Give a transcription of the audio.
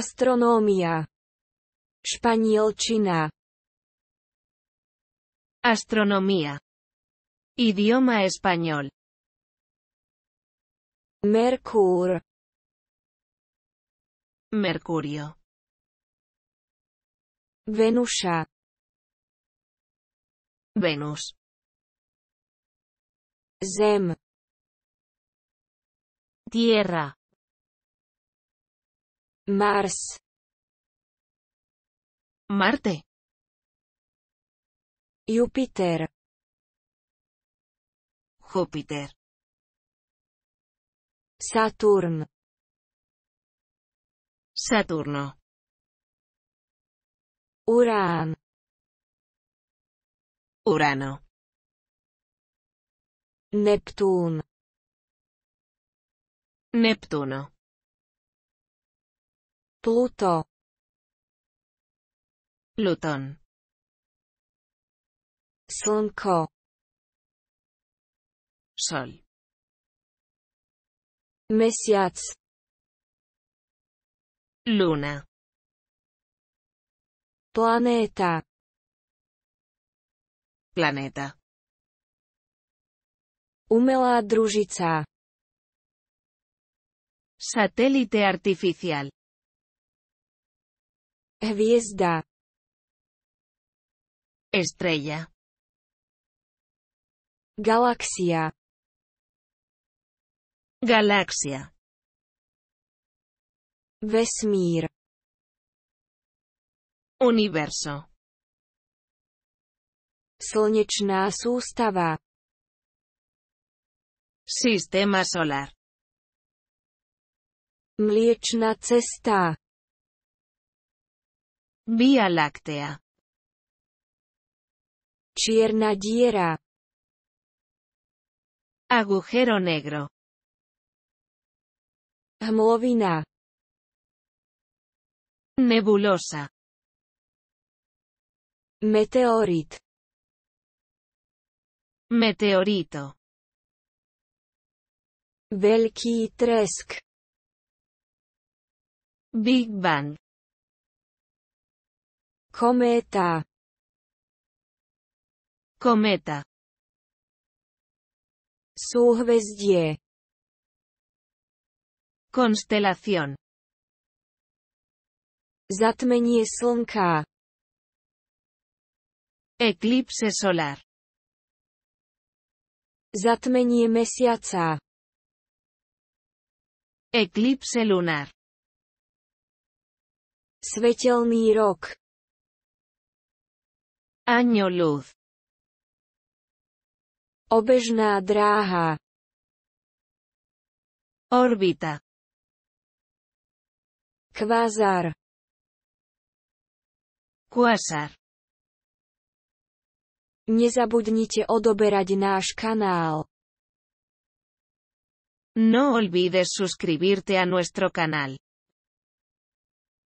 Astronomía. Español-China. Astronomía. Idioma español. Mercur. Mercurio. Venus Venus. Zem. Tierra. Mars. Marte. Júpiter. Júpiter. Saturn. Saturno. Urán. Urano. Neptuno. Neptuno. Pluto. Plutón. sonco Sol. Mesiac. Luna. Planeta. Planeta. Umela družica. Satélite artificial. Hviezda. Estrella. Galaxia. Galaxia. Vesmír. Universo. Slnečná sústava. Sistema solar. Mliečna cesta. Vía láctea. Cierna diera. Agujero negro. amovina, Nebulosa. Meteorit. Meteorito. Velky tresk. Big Bang. Cometa. Kometa. Súhvezdie. Constelación. Zatmenie slnka. Eclipse solar. Zatmenie mesiaca. Eclipse lunar. Svetelný rok. Año luz. Obežná dráha. Orbita. Kvázar. Kvázar. Nezabudnite odoberať náš kanál. No olvides suscribirte a nuestro canal.